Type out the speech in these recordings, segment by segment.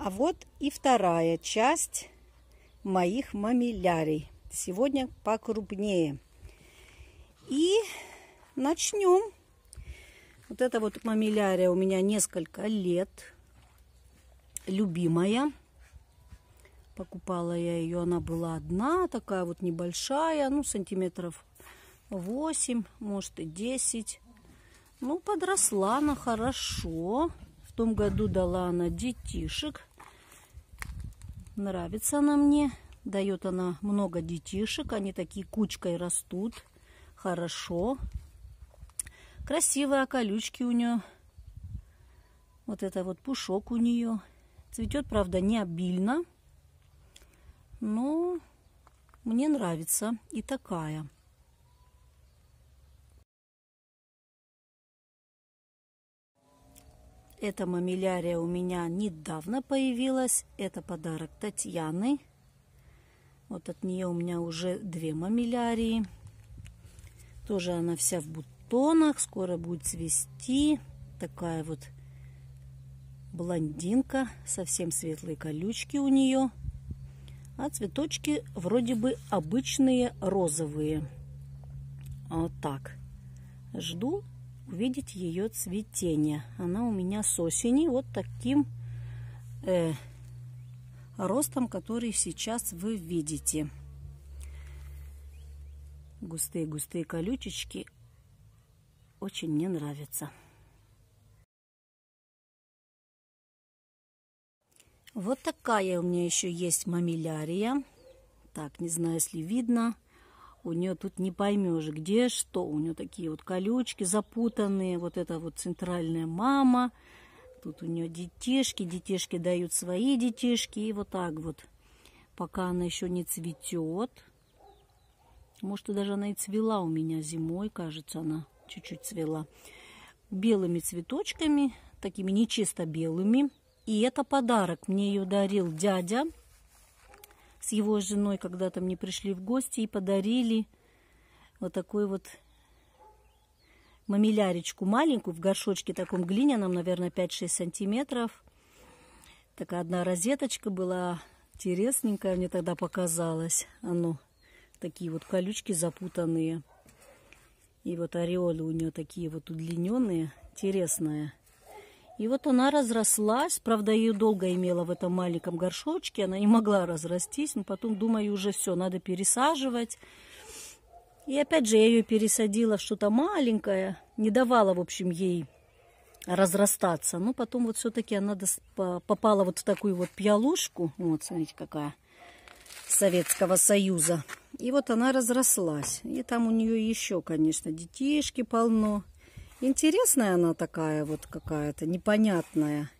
А вот и вторая часть моих мамилярий. Сегодня покрупнее. И начнем. Вот эта вот мамилярия у меня несколько лет. Любимая. Покупала я ее, она была одна, такая вот небольшая, ну, сантиметров 8, может и 10. Ну, подросла она хорошо. В том году дала она детишек. Нравится она мне. Дает она много детишек. Они такие кучкой растут. Хорошо. Красивые колючки у нее. Вот это вот пушок у нее. Цветет, правда, не обильно. Но мне нравится и такая. Эта мамилярия у меня недавно появилась. Это подарок Татьяны. Вот от нее у меня уже две мамилярии. Тоже она вся в бутонах. Скоро будет цвести. Такая вот блондинка. Совсем светлые колючки у нее. А цветочки вроде бы обычные розовые. А вот так. Жду увидеть ее цветение. Она у меня с осени вот таким э, ростом, который сейчас вы видите. Густые-густые колючечки. Очень мне нравится. Вот такая у меня еще есть мамилярия. Так, не знаю, если видно у нее тут не поймешь, где что. У нее такие вот колючки запутанные, вот это вот центральная мама. Тут у нее детишки, детишки дают свои детишки. И вот так вот, пока она еще не цветет. Может, даже она и цвела у меня зимой, кажется, она чуть-чуть цвела. Белыми цветочками, такими нечисто белыми. И это подарок мне ее дарил дядя с его женой когда-то мне пришли в гости и подарили вот такой вот мамиляречку маленькую в горшочке таком глиняном, наверное, 5-6 сантиметров. Такая одна розеточка была интересненькая, мне тогда показалось. Оно а ну, такие вот колючки запутанные. И вот ореолы у нее такие вот удлиненные, интересная. И вот она разрослась, правда, ее долго имела в этом маленьком горшочке, она не могла разрастись, но потом, думаю, уже все, надо пересаживать. И опять же, я ее пересадила в что-то маленькое, не давала, в общем, ей разрастаться. Но потом вот все-таки она попала вот в такую вот пьялушку, вот, смотрите, какая, Советского Союза. И вот она разрослась. И там у нее еще, конечно, детишки полно. Интересная она такая вот какая-то, непонятная.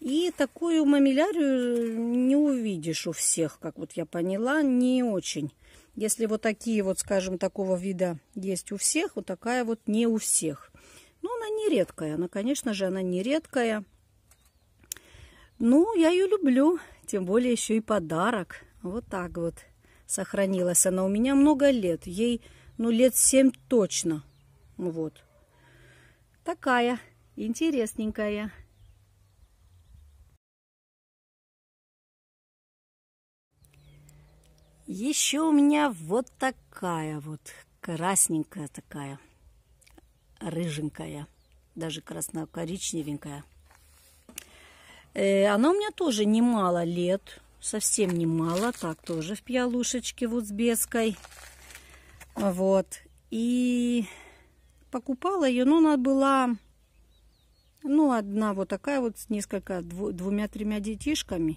И такую мамилярию не увидишь у всех, как вот я поняла, не очень. Если вот такие вот, скажем, такого вида есть у всех, вот такая вот не у всех. Но она не редкая, она, конечно же, она не редкая. Ну, я ее люблю, тем более еще и подарок. Вот так вот сохранилась она у меня много лет. Ей, ну, лет семь точно. Вот. Такая интересненькая. Еще у меня вот такая вот, красненькая такая, рыженькая, даже красно-коричневенькая. Э, она у меня тоже немало лет, совсем немало, так тоже в пиалушечке с беской, Вот, и покупала ее, но она была, ну, одна вот такая вот с несколько, двумя-тремя детишками.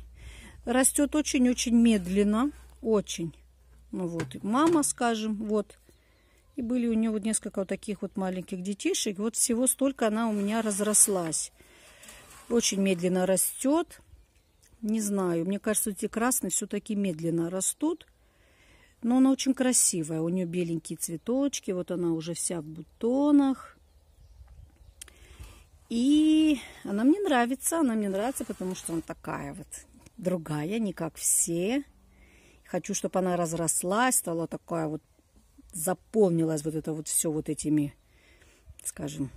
Растет очень-очень медленно, очень. Ну вот, мама, скажем, вот. И были у нее вот несколько вот таких вот маленьких детишек. Вот всего столько она у меня разрослась. Очень медленно растет. Не знаю, мне кажется, эти красные все-таки медленно растут. Но она очень красивая. У нее беленькие цветочки. Вот она уже вся в бутонах. И она мне нравится. Она мне нравится, потому что она такая вот другая, не как все. Хочу, чтобы она разрослась, стала такая вот, заполнилась вот это вот все вот этими, скажем,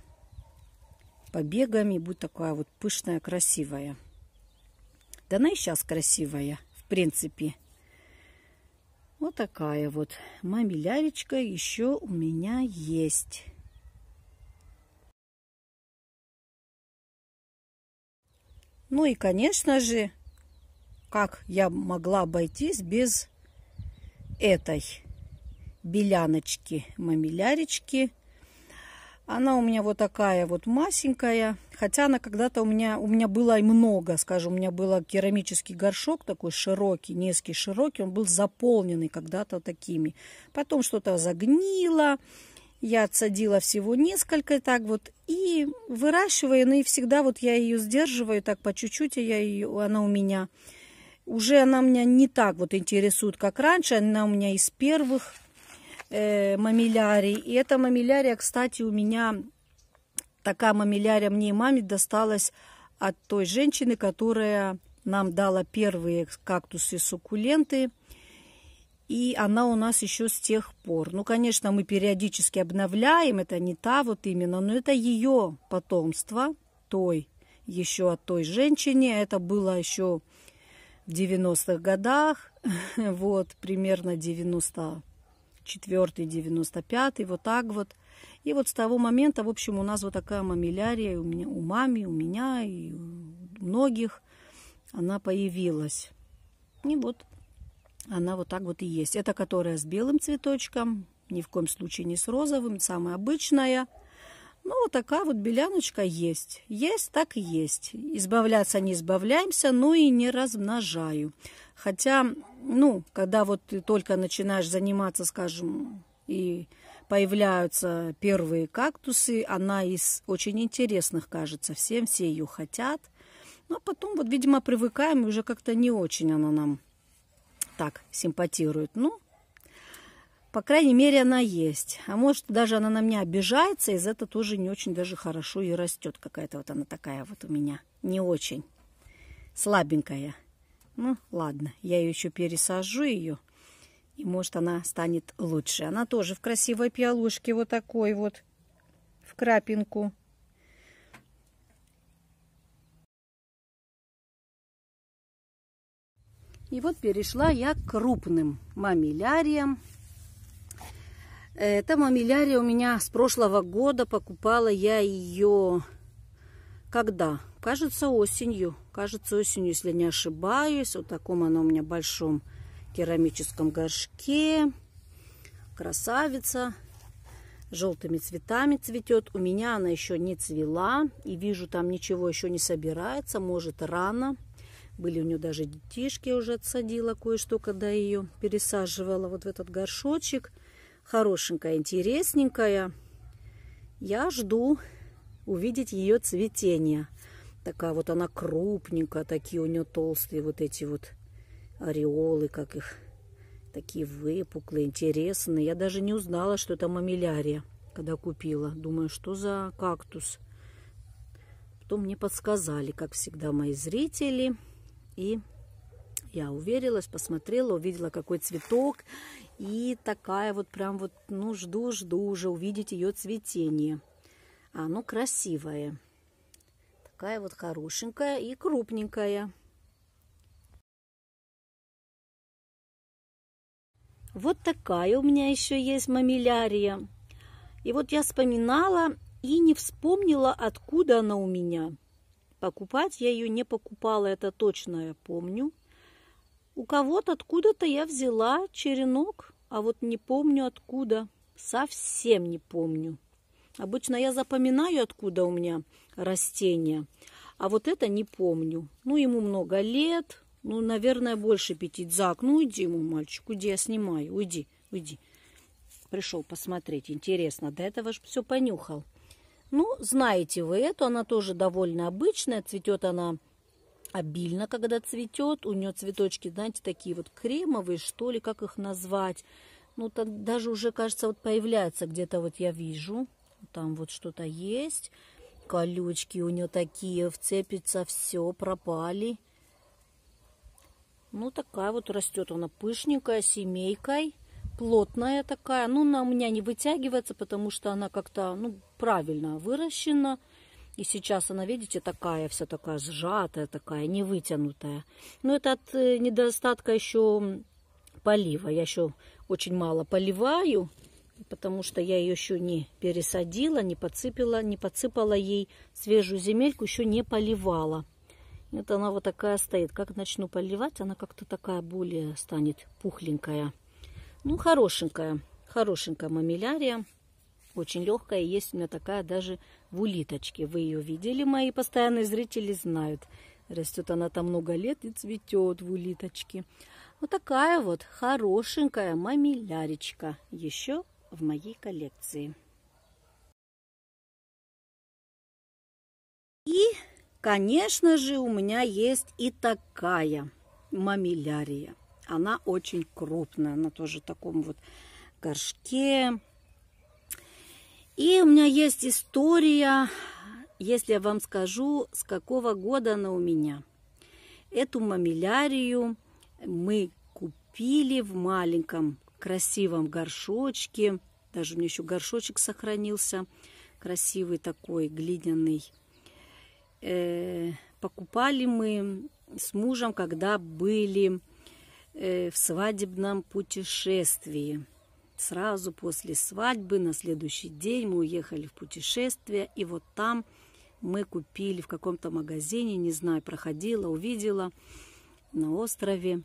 побегами. Будет такая вот пышная, красивая. Да она и сейчас красивая, в принципе. Вот такая вот мамиляречка еще у меня есть. Ну и, конечно же, как я могла обойтись без этой беляночки, мамиляречки – она у меня вот такая вот масенькая. Хотя она когда-то у меня, у меня было и много, скажем, у меня был керамический горшок такой широкий, низкий, широкий. Он был заполненный когда-то такими. Потом что-то загнило. Я отсадила всего несколько так вот и выращиваю, ну и всегда вот я ее сдерживаю так по чуть-чуть, я ее, она у меня уже она меня не так вот интересует, как раньше. Она у меня из первых э, мамилярий. И эта мамилярия, кстати, у меня, такая мамилярия мне и маме досталась от той женщины, которая нам дала первые кактусы суккуленты. И она у нас еще с тех пор. Ну, конечно, мы периодически обновляем, это не та вот именно, но это ее потомство, той, еще от той женщине. Это было еще в 90-х годах, вот, примерно 90 четвертый, девяносто пятый, вот так вот. И вот с того момента, в общем, у нас вот такая мамилярия у, меня, у мамы, у меня и у многих она появилась. И вот она вот так вот и есть. Это которая с белым цветочком, ни в коем случае не с розовым, самая обычная – ну, вот такая вот беляночка есть. Есть, так и есть. Избавляться не избавляемся, но и не размножаю. Хотя, ну, когда вот ты только начинаешь заниматься, скажем, и появляются первые кактусы, она из очень интересных, кажется, всем, все ее хотят. Но потом, вот, видимо, привыкаем, и уже как-то не очень она нам так симпатирует. Ну, по крайней мере, она есть. А может, даже она на меня обижается, из это тоже не очень даже хорошо и растет. Какая-то вот она такая вот у меня. Не очень. Слабенькая. Ну, ладно, я ее еще пересажу ее. И может, она станет лучше. Она тоже в красивой пиалушке вот такой вот. В крапинку. И вот перешла я к крупным мамиляриям. Эта мамилярия у меня с прошлого года. Покупала я ее когда? Кажется, осенью. Кажется, осенью, если не ошибаюсь. Вот таком она у меня большом керамическом горшке. Красавица. Желтыми цветами цветет. У меня она еще не цвела. И вижу, там ничего еще не собирается. Может, рано. Были у нее даже детишки. Я уже отсадила кое-что, когда ее пересаживала вот в этот горшочек хорошенькая, интересненькая. Я жду увидеть ее цветение. Такая вот она крупненькая, такие у нее толстые вот эти вот ореолы, как их, такие выпуклые, интересные. Я даже не узнала, что это мамилярия, когда купила. Думаю, что за кактус. Потом мне подсказали, как всегда, мои зрители. И я уверилась, посмотрела, увидела, какой цветок. И такая вот прям вот, ну, жду-жду уже увидеть ее цветение. Оно а, ну, красивое. Такая вот хорошенькая и крупненькая. Вот такая у меня еще есть мамилярия. И вот я вспоминала и не вспомнила, откуда она у меня. Покупать я ее не покупала, это точно я помню. У кого-то откуда-то я взяла черенок а вот не помню откуда, совсем не помню. Обычно я запоминаю, откуда у меня растения, а вот это не помню. Ну, ему много лет, ну, наверное, больше пяти. Зак, ну, иди, ему, мальчик, уйди, я снимаю, уйди, уйди. Пришел посмотреть, интересно, до этого же все понюхал. Ну, знаете вы эту, она тоже довольно обычная, цветет она обильно, когда цветет. У нее цветочки, знаете, такие вот кремовые, что ли, как их назвать. Ну, так даже уже, кажется, вот появляется где-то вот я вижу. Там вот что-то есть. Колючки у нее такие, вцепится все, пропали. Ну, такая вот растет она пышненькая, семейкой. Плотная такая. Ну, она у меня не вытягивается, потому что она как-то, ну, правильно выращена. И сейчас она, видите, такая вся такая сжатая, такая не вытянутая. Но это от э, недостатка еще полива. Я еще очень мало поливаю, потому что я ее еще не пересадила, не подсыпала, не подсыпала ей свежую земельку, еще не поливала. Вот она вот такая стоит. Как начну поливать, она как-то такая более станет пухленькая. Ну, хорошенькая, хорошенькая мамилярия. Очень легкая, есть у меня такая даже в улиточке. Вы ее видели, мои постоянные зрители знают. Растет она там много лет и цветет в улиточке. Вот такая вот хорошенькая мамиляречка еще в моей коллекции. И, конечно же, у меня есть и такая мамилярия. Она очень крупная, она тоже в таком вот горшке, и у меня есть история, если я вам скажу, с какого года она у меня. Эту мамилярию мы купили в маленьком красивом горшочке. Даже у меня еще горшочек сохранился. Красивый такой, глиняный. Э, покупали мы с мужем, когда были э, в свадебном путешествии сразу после свадьбы, на следующий день мы уехали в путешествие, и вот там мы купили в каком-то магазине, не знаю, проходила, увидела на острове,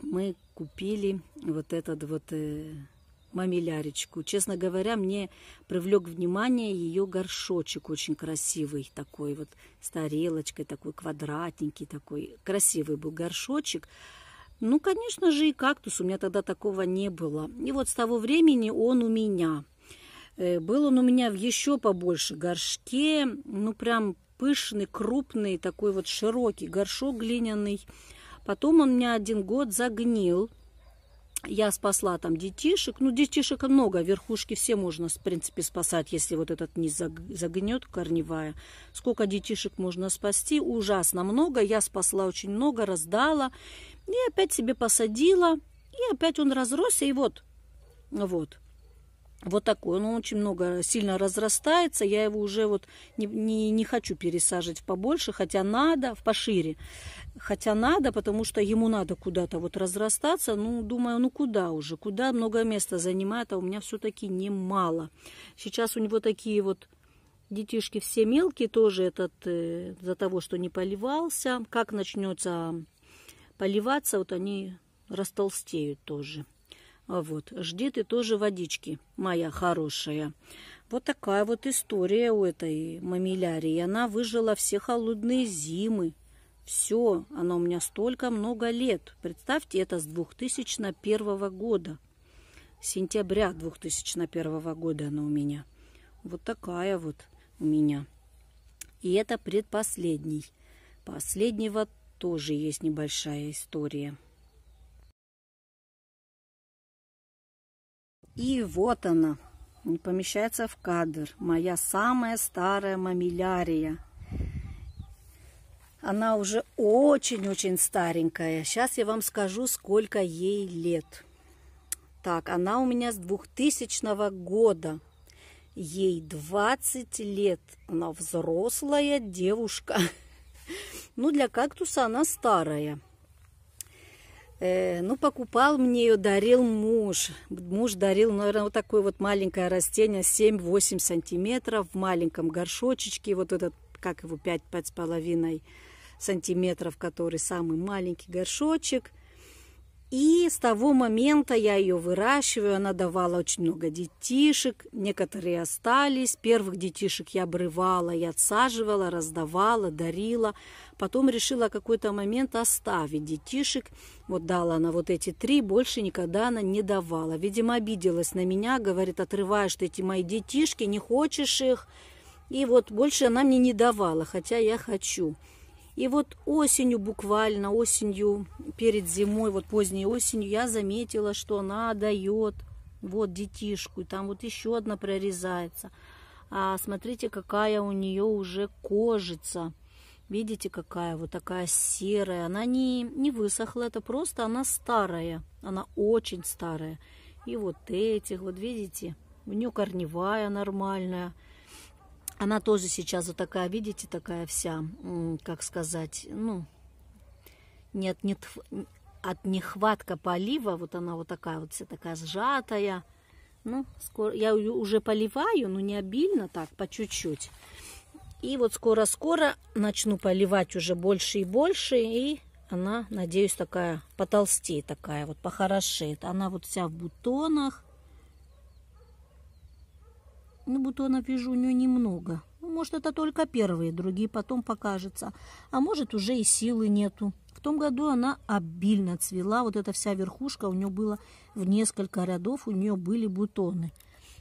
мы купили вот этот вот э, мамиляречку. Честно говоря, мне привлек внимание ее горшочек очень красивый такой вот с тарелочкой, такой квадратненький такой. Красивый был горшочек. Ну, конечно же, и кактус. У меня тогда такого не было. И вот с того времени он у меня. Э, был он у меня в еще побольше горшке. Ну, прям пышный, крупный, такой вот широкий горшок глиняный. Потом он у меня один год загнил я спасла там детишек. Ну, детишек много, верхушки все можно, в принципе, спасать, если вот этот низ загнет, корневая. Сколько детишек можно спасти? Ужасно много. Я спасла очень много, раздала. И опять себе посадила. И опять он разросся. И вот, вот. Вот такой. Он очень много, сильно разрастается. Я его уже вот не, не, не хочу пересаживать в побольше, хотя надо, в пошире. Хотя надо, потому что ему надо куда-то вот разрастаться. Ну, думаю, ну куда уже? Куда много места занимает, а у меня все-таки немало. Сейчас у него такие вот детишки все мелкие тоже этот э, за того, что не поливался. Как начнется поливаться, вот они растолстеют тоже. А вот, жди ты тоже водички, моя хорошая. Вот такая вот история у этой мамилярии. Она выжила все холодные зимы. Все, она у меня столько много лет. Представьте, это с 2001 года. Сентября 2001 года она у меня. Вот такая вот у меня. И это предпоследний. Последнего тоже есть небольшая история. И вот она, помещается в кадр, моя самая старая мамилярия. Она уже очень-очень старенькая. Сейчас я вам скажу, сколько ей лет. Так, она у меня с 2000 года. Ей 20 лет. Она взрослая девушка. Ну, для кактуса она старая. Э, ну, покупал мне ее, дарил муж. Муж дарил, наверное, вот такое вот маленькое растение, 7-8 сантиметров, в маленьком горшочечке, вот этот, как его, 5-5,5 сантиметров, который самый маленький горшочек – и с того момента я ее выращиваю, она давала очень много детишек, некоторые остались, первых детишек я обрывала, я отсаживала, раздавала, дарила. Потом решила какой-то момент оставить детишек, вот дала она вот эти три, больше никогда она не давала. Видимо, обиделась на меня, говорит, отрываешь ты эти мои детишки, не хочешь их. И вот больше она мне не давала, хотя я хочу. И вот осенью, буквально осенью, перед зимой, вот поздней осенью, я заметила, что она дает вот детишку. И там вот еще одна прорезается. А смотрите, какая у нее уже кожица. Видите, какая вот такая серая. Она не, не высохла, это просто она старая. Она очень старая. И вот этих, вот видите, у нее корневая нормальная. Она тоже сейчас вот такая, видите, такая вся, как сказать, ну, нет, нет, от нехватка полива, вот она вот такая вот вся такая сжатая. Ну, скоро, я уже поливаю, но не обильно так, по чуть-чуть. И вот скоро-скоро начну поливать уже больше и больше, и она, надеюсь, такая потолстее такая, вот похорошеет. Она вот вся в бутонах. Ну, бутонов вижу у нее немного. Ну, может, это только первые, другие потом покажется. А может, уже и силы нету. В том году она обильно цвела. Вот эта вся верхушка у нее была в несколько рядов, у нее были бутоны.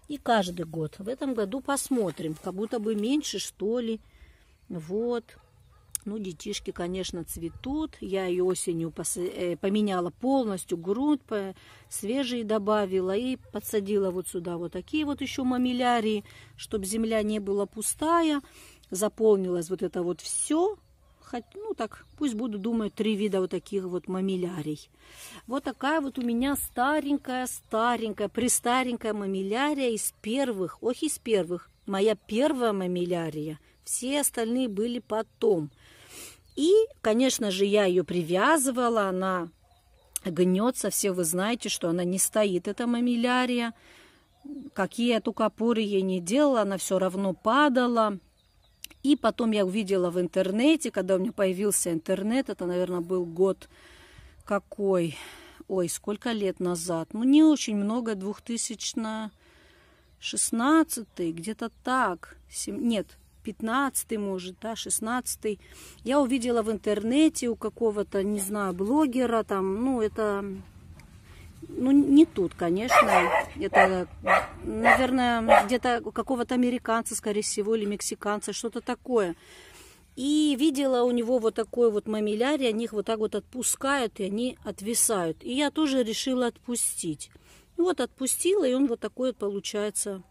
И каждый год. В этом году посмотрим, как будто бы меньше, что ли. Вот. Ну, детишки, конечно, цветут. Я ее осенью э, поменяла полностью грунт, свежий добавила и подсадила вот сюда вот такие вот еще мамилярии, чтобы земля не была пустая. Заполнилось вот это вот все. Хоть, ну так, пусть буду, думаю, три вида вот таких вот мамилярий. Вот такая вот у меня старенькая-старенькая, престаренькая мамилярия из первых, ох, из первых. Моя первая мамилярия – все остальные были потом. И, конечно же, я ее привязывала, она гнется. Все вы знаете, что она не стоит, эта мамилярия. Какие я только опоры ей не делала, она все равно падала. И потом я увидела в интернете, когда у меня появился интернет, это, наверное, был год какой, ой, сколько лет назад, ну, не очень много, 2016, где-то так, 7, нет, 15 может, да, 16 я увидела в интернете у какого-то, не знаю, блогера, там, ну, это, ну, не тут, конечно, это, наверное, где-то у какого-то американца, скорее всего, или мексиканца, что-то такое. И видела у него вот такой вот мамилярий, они их вот так вот отпускают, и они отвисают. И я тоже решила отпустить. И вот отпустила, и он вот такой вот, получается,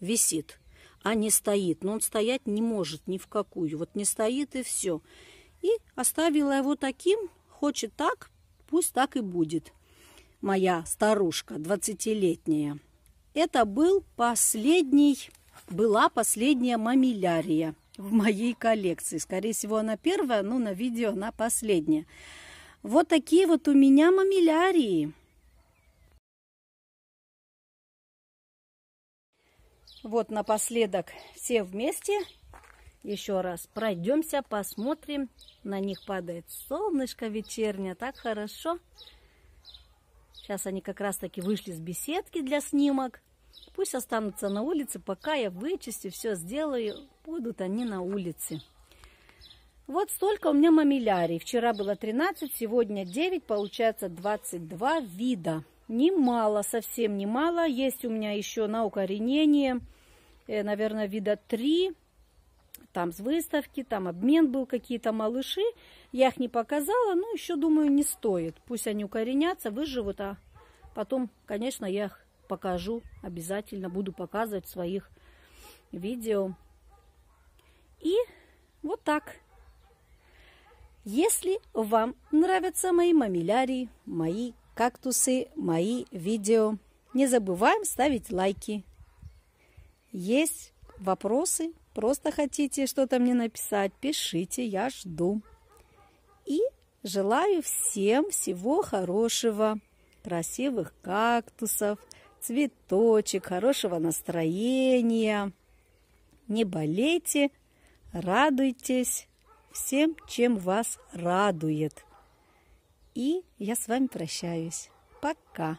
висит а не стоит. Но он стоять не может ни в какую. Вот не стоит и все. И оставила его таким. Хочет так, пусть так и будет. Моя старушка, 20-летняя. Это был последний, была последняя мамилярия в моей коллекции. Скорее всего, она первая, но на видео она последняя. Вот такие вот у меня мамилярии. Вот напоследок все вместе еще раз пройдемся, посмотрим. На них падает солнышко вечернее, так хорошо. Сейчас они как раз таки вышли с беседки для снимок. Пусть останутся на улице, пока я вычистю, все сделаю. Будут они на улице. Вот столько у меня мамилярий. Вчера было 13, сегодня 9, получается 22 вида немало, совсем немало. Есть у меня еще на укоренение, э, наверное, вида три. Там с выставки, там обмен был, какие-то малыши. Я их не показала, но еще, думаю, не стоит. Пусть они укоренятся, выживут, а потом, конечно, я их покажу. Обязательно буду показывать в своих видео. И вот так. Если вам нравятся мои мамилярии, мои кактусы, мои видео. Не забываем ставить лайки. Есть вопросы, просто хотите что-то мне написать, пишите, я жду. И желаю всем всего хорошего, красивых кактусов, цветочек, хорошего настроения. Не болейте, радуйтесь всем, чем вас радует. И я с вами прощаюсь. Пока!